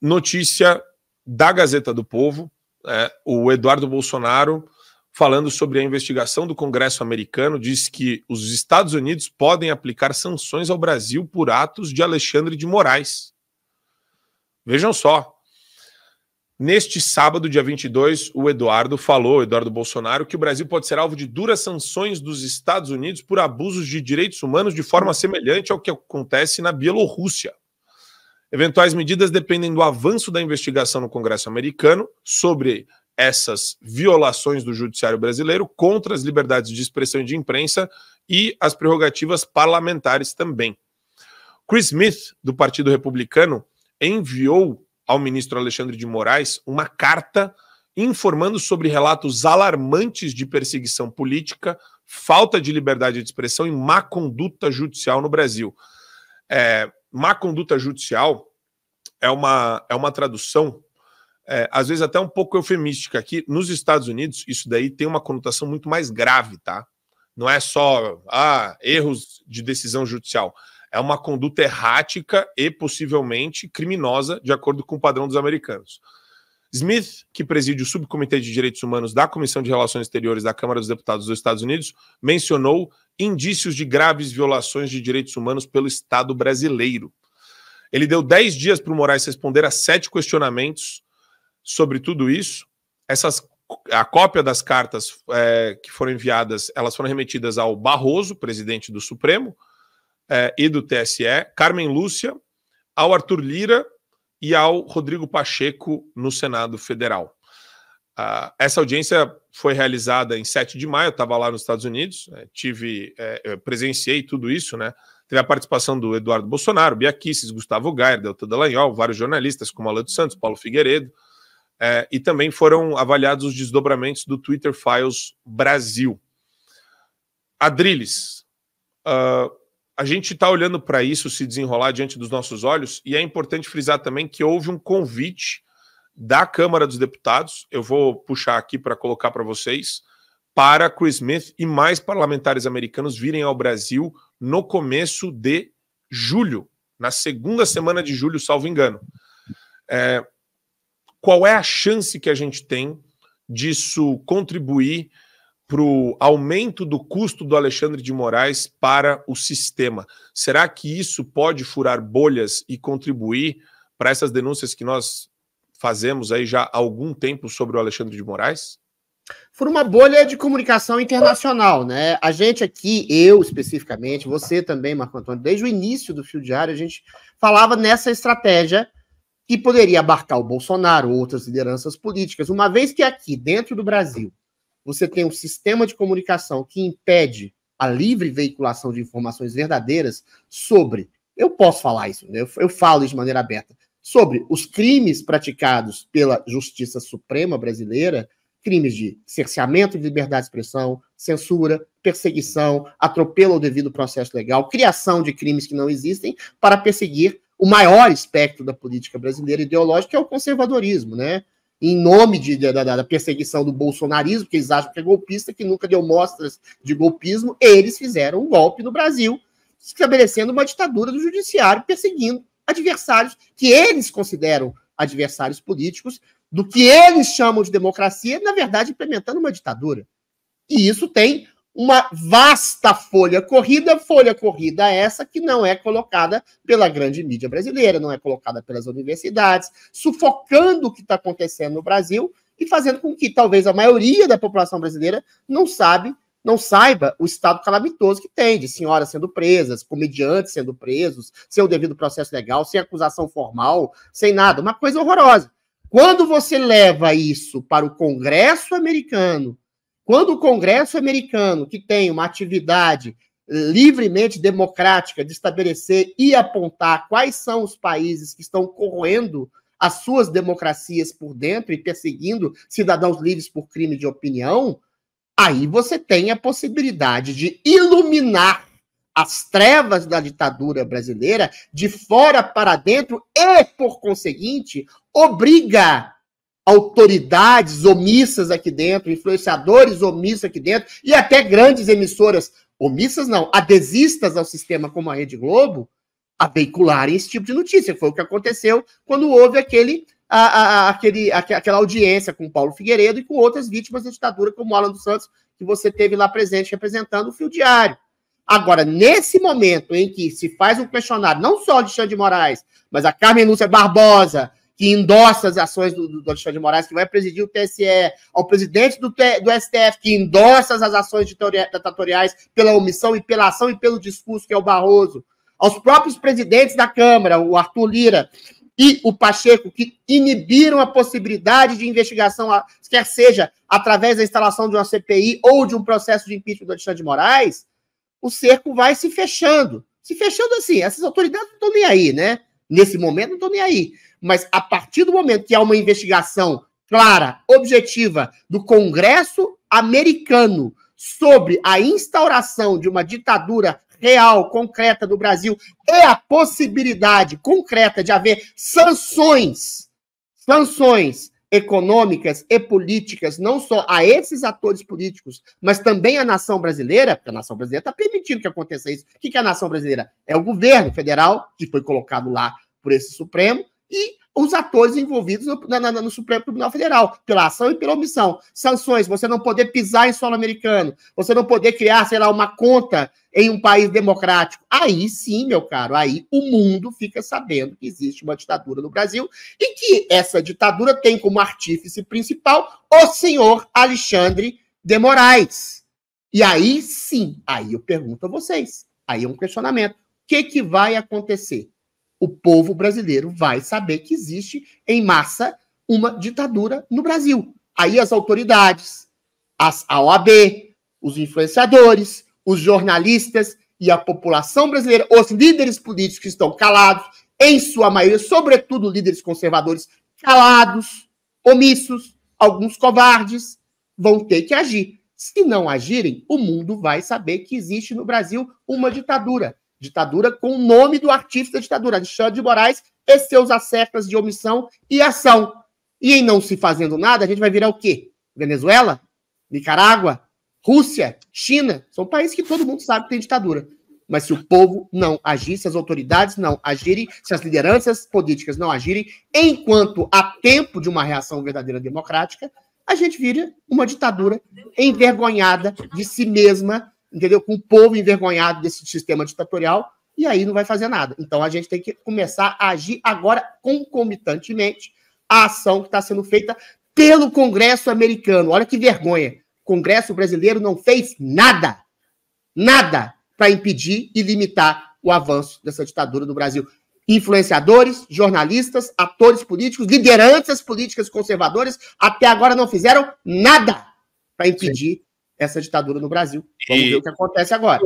notícia da Gazeta do Povo, é, o Eduardo Bolsonaro falando sobre a investigação do Congresso americano, diz que os Estados Unidos podem aplicar sanções ao Brasil por atos de Alexandre de Moraes. Vejam só. Neste sábado, dia 22, o Eduardo falou, Eduardo Bolsonaro, que o Brasil pode ser alvo de duras sanções dos Estados Unidos por abusos de direitos humanos de forma semelhante ao que acontece na Bielorrússia. Eventuais medidas dependem do avanço da investigação no Congresso americano sobre essas violações do judiciário brasileiro contra as liberdades de expressão e de imprensa e as prerrogativas parlamentares também. Chris Smith, do Partido Republicano, enviou ao ministro Alexandre de Moraes uma carta informando sobre relatos alarmantes de perseguição política, falta de liberdade de expressão e má conduta judicial no Brasil. É, má conduta judicial é uma, é uma tradução, é, às vezes até um pouco eufemística, aqui nos Estados Unidos isso daí tem uma conotação muito mais grave, tá? Não é só ah, erros de decisão judicial. É uma conduta errática e possivelmente criminosa, de acordo com o padrão dos americanos. Smith, que preside o Subcomitê de Direitos Humanos da Comissão de Relações Exteriores da Câmara dos Deputados dos Estados Unidos, mencionou indícios de graves violações de direitos humanos pelo Estado brasileiro. Ele deu 10 dias para o Moraes responder a sete questionamentos sobre tudo isso. Essas, a cópia das cartas é, que foram enviadas, elas foram remetidas ao Barroso, presidente do Supremo, é, e do TSE, Carmen Lúcia, ao Arthur Lira, e ao Rodrigo Pacheco no Senado Federal. Uh, essa audiência foi realizada em 7 de maio, eu estava lá nos Estados Unidos, né, tive, é, presenciei tudo isso, né? Teve a participação do Eduardo Bolsonaro, Bia Kicis, Gustavo Gayer, Delta Delanhol, vários jornalistas, como Alan dos Santos, Paulo Figueiredo, é, e também foram avaliados os desdobramentos do Twitter Files Brasil. Adriles, uh, a gente está olhando para isso se desenrolar diante dos nossos olhos, e é importante frisar também que houve um convite da Câmara dos Deputados, eu vou puxar aqui para colocar para vocês, para Chris Smith e mais parlamentares americanos virem ao Brasil no começo de julho, na segunda semana de julho, salvo engano. É, qual é a chance que a gente tem disso contribuir para o aumento do custo do Alexandre de Moraes para o sistema. Será que isso pode furar bolhas e contribuir para essas denúncias que nós fazemos aí já há algum tempo sobre o Alexandre de Moraes? Foi uma bolha de comunicação internacional, né? A gente aqui, eu especificamente, você também, Marco Antônio, desde o início do Fio Diário, a gente falava nessa estratégia que poderia abarcar o Bolsonaro, outras lideranças políticas, uma vez que aqui, dentro do Brasil, você tem um sistema de comunicação que impede a livre veiculação de informações verdadeiras sobre. Eu posso falar isso, né, eu, eu falo isso de maneira aberta. Sobre os crimes praticados pela Justiça Suprema brasileira, crimes de cerceamento de liberdade de expressão, censura, perseguição, atropelo ao devido processo legal, criação de crimes que não existem para perseguir o maior espectro da política brasileira ideológica, que é o conservadorismo, né? em nome de, da, da, perseguição do bolsonarismo, que eles acham que é golpista, que nunca deu mostras de golpismo, eles fizeram um golpe no Brasil, estabelecendo uma ditadura do judiciário, perseguindo adversários que eles consideram adversários políticos, do que eles chamam de democracia, na verdade implementando uma ditadura. E isso tem uma vasta folha corrida, folha corrida essa que não é colocada pela grande mídia brasileira, não é colocada pelas universidades, sufocando o que está acontecendo no Brasil e fazendo com que talvez a maioria da população brasileira não sabe, não saiba o estado calamitoso que tem de senhoras sendo presas, comediantes sendo presos, sem o devido processo legal, sem acusação formal, sem nada, uma coisa horrorosa. Quando você leva isso para o Congresso americano, quando o Congresso americano, que tem uma atividade livremente democrática de estabelecer e apontar quais são os países que estão corroendo as suas democracias por dentro e perseguindo cidadãos livres por crime de opinião, aí você tem a possibilidade de iluminar as trevas da ditadura brasileira de fora para dentro e, por conseguinte, obriga autoridades omissas aqui dentro, influenciadores omissos aqui dentro, e até grandes emissoras, omissas não, adesistas ao sistema como a Rede Globo, a veicularem esse tipo de notícia. Foi o que aconteceu quando houve aquele, a, a, aquele, a, aquela audiência com Paulo Figueiredo e com outras vítimas da ditadura, como Alan dos Santos, que você teve lá presente representando o Fio Diário. Agora, nesse momento em que se faz um questionário, não só de Xande Moraes, mas a Carmen Lúcia Barbosa, que endossa as ações do, do, Alexandre de Moraes, que vai presidir o TSE, ao presidente do, do STF, que endossa as ações ditatoriais pela omissão e pela ação e pelo discurso, que é o Barroso, aos próprios presidentes da Câmara, o Arthur Lira e o Pacheco, que inibiram a possibilidade de investigação, quer seja através da instalação de uma CPI ou de um processo de impeachment do Alexandre de Moraes, o cerco vai se fechando. Se fechando assim, essas autoridades não estão nem aí, né? Nesse momento não estão nem aí. Mas a partir do momento que há uma investigação clara, objetiva, do Congresso americano sobre a instauração de uma ditadura real, concreta do Brasil e a possibilidade concreta de haver sanções, sanções econômicas e políticas, não só a esses atores políticos, mas também à nação brasileira, porque a nação brasileira está permitindo que aconteça isso. O que é a nação brasileira? É o governo federal, que foi colocado lá por esse Supremo, e os atores envolvidos no, na, no, Supremo Tribunal Federal, pela ação e pela omissão. Sanções, você não poder pisar em solo americano, você não poder criar, sei lá, uma conta em um país democrático. Aí sim, meu caro, aí o mundo fica sabendo que existe uma ditadura no Brasil e que essa ditadura tem como artífice principal o senhor Alexandre de Moraes. E aí sim, aí eu pergunto a vocês, aí é um questionamento. O que, que vai acontecer? o povo brasileiro vai saber que existe em massa uma ditadura no Brasil. Aí as autoridades, as, a OAB, os influenciadores, os jornalistas e a população brasileira, os líderes políticos que estão calados, em sua maioria, sobretudo líderes conservadores, calados, omissos, alguns covardes, vão ter que agir. Se não agirem, o mundo vai saber que existe no Brasil uma ditadura ditadura com o nome do artista da ditadura, Alexandre de Moraes e seus acertas de omissão e ação. E em não se fazendo nada, a gente vai virar o quê? Venezuela? Nicarágua? Rússia? China? São países que todo mundo sabe que tem ditadura. Mas se o povo não agir, se as autoridades não agirem, se as lideranças políticas não agirem, enquanto há tempo de uma reação verdadeira democrática, a gente vira uma ditadura envergonhada de si mesma, entendeu? Com o povo envergonhado desse sistema ditatorial, e aí não vai fazer nada. Então a gente tem que começar a agir agora concomitantemente à ação que está sendo feita pelo Congresso americano. Olha que vergonha. O Congresso brasileiro não fez nada, nada para impedir e limitar o avanço dessa ditadura no Brasil influenciadores, jornalistas, atores políticos, lideranças políticas conservadoras, até agora não fizeram nada para impedir Sim essa ditadura no Brasil. Vamos e... ver o que acontece agora.